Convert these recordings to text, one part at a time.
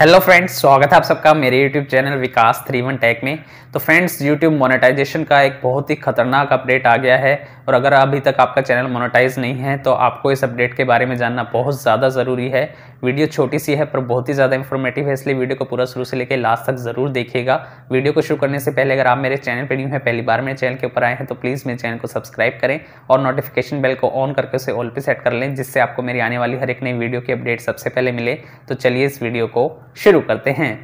hello friends स्वागत है आप सबका मेरे YouTube channel Vikas three one tech में तो फ्रेंड्स यूट्यूब मोनेटाइजेशन का एक बहुत ही खतरनाक अपडेट आ गया है और अगर अभी तक आपका चैनल मोनेटाइज नहीं है तो आपको इस अपडेट के बारे में जानना बहुत ज़्यादा ज़रूरी है वीडियो छोटी सी है पर बहुत ही ज़्यादा इन्फॉर्मेटिव है इसलिए वीडियो को पूरा शुरू से लेकर लास्ट तक ज़रूर देखिएगा वीडियो को शुरू करने से पहले अगर आप मेरे चैनल पर न्यू है पहली बार मेरे चैनल के ऊपर आए हैं तो प्लीज़ मेरे चैनल को सब्सक्राइब करें और नोटिफिकेशन बेल को ऑन करके उसे ऑल पर सेट कर लें जिससे आपको मेरी आने वाली हर एक नई वीडियो की अपडेट सबसे पहले मिले तो चलिए इस वीडियो को शुरू करते हैं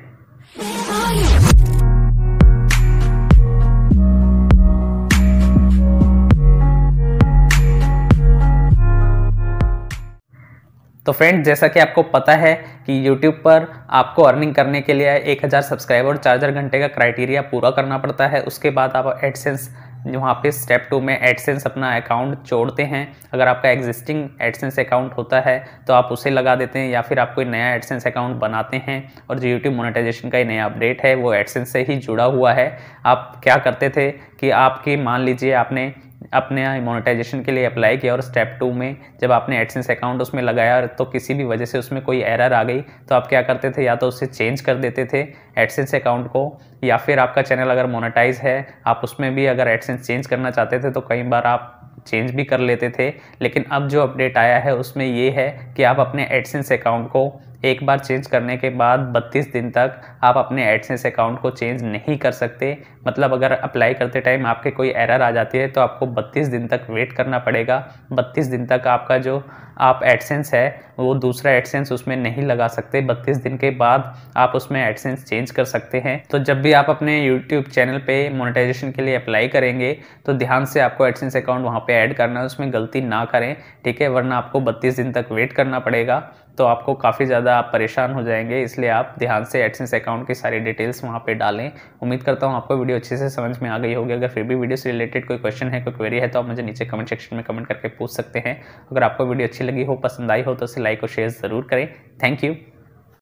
तो फ्रेंड्स जैसा कि आपको पता है कि YouTube पर आपको अर्निंग करने के लिए 1000 सब्सक्राइबर और चार हज़ार घंटे का क्राइटेरिया पूरा करना पड़ता है उसके बाद आप एडसेंस वहाँ पे स्टेप टू में एडसेंस अपना अकाउंट जोड़ते हैं अगर आपका एग्जिस्टिंग एडसेंस अकाउंट होता है तो आप उसे लगा देते हैं या फिर आप कोई नया एडसेंस अकाउंट बनाते हैं और जो यूट्यूब मोनेटाइजेशन का ही नया अपडेट है वो एडसेंस से ही जुड़ा हुआ है आप क्या करते थे कि आपकी मान लीजिए आपने अपने यहाँ मोनेटाइजेशन के लिए अप्लाई किया और स्टेप टू में जब आपने एडसेंस अकाउंट उसमें लगाया तो किसी भी वजह से उसमें कोई एरर आ गई तो आप क्या करते थे या तो उसे चेंज कर देते थे एडसेंस अकाउंट को या फिर आपका चैनल अगर मोनेटाइज है आप उसमें भी अगर एडसेंस चेंज करना चाहते थे तो कई बार आप चेंज भी कर लेते थे लेकिन अब जो अपडेट आया है उसमें ये है कि आप अपने एडसेंस अकाउंट को एक बार चेंज करने के बाद 32 दिन तक आप अपने एडसेंस अकाउंट को चेंज नहीं कर सकते मतलब अगर अप्लाई करते टाइम आपके कोई एरर आ जाती है तो आपको 32 दिन तक वेट करना पड़ेगा 32 दिन तक आपका जो आप एडसेंस है वो दूसरा एडसेंस उसमें नहीं लगा सकते बत्तीस दिन के बाद आप उसमें एडसेंस चेंज कर सकते हैं तो जब भी आप अपने यूट्यूब चैनल पे मोनेटाइजेशन के लिए अप्लाई करेंगे तो ध्यान से आपको एडसेंस अकाउंट वहाँ पे ऐड करना है उसमें गलती ना करें ठीक है वरना आपको बत्तीस दिन तक वेट करना पड़ेगा तो आपको काफ़ी ज़्यादा आप परेशान हो जाएंगे इसलिए आप ध्यान से एडसेंस अकाउंट की सारी डिटेल्स वहाँ पे डालें उम्मीद करता हूँ आपको वीडियो अच्छे से समझ में आ गई होगी अगर फिर भी वीडियो से रिलेटेड कोई क्वेश्चन है कोई क्वेरी है तो आप मुझे नीचे कमेंट सेक्शन में कमेंट करके पूछ सकते हैं अगर आपको वीडियो अच्छी अच्छी लगी हो पसंद आई हो तो उसे लाइक और शेयर ज़रूर करें थैंक यू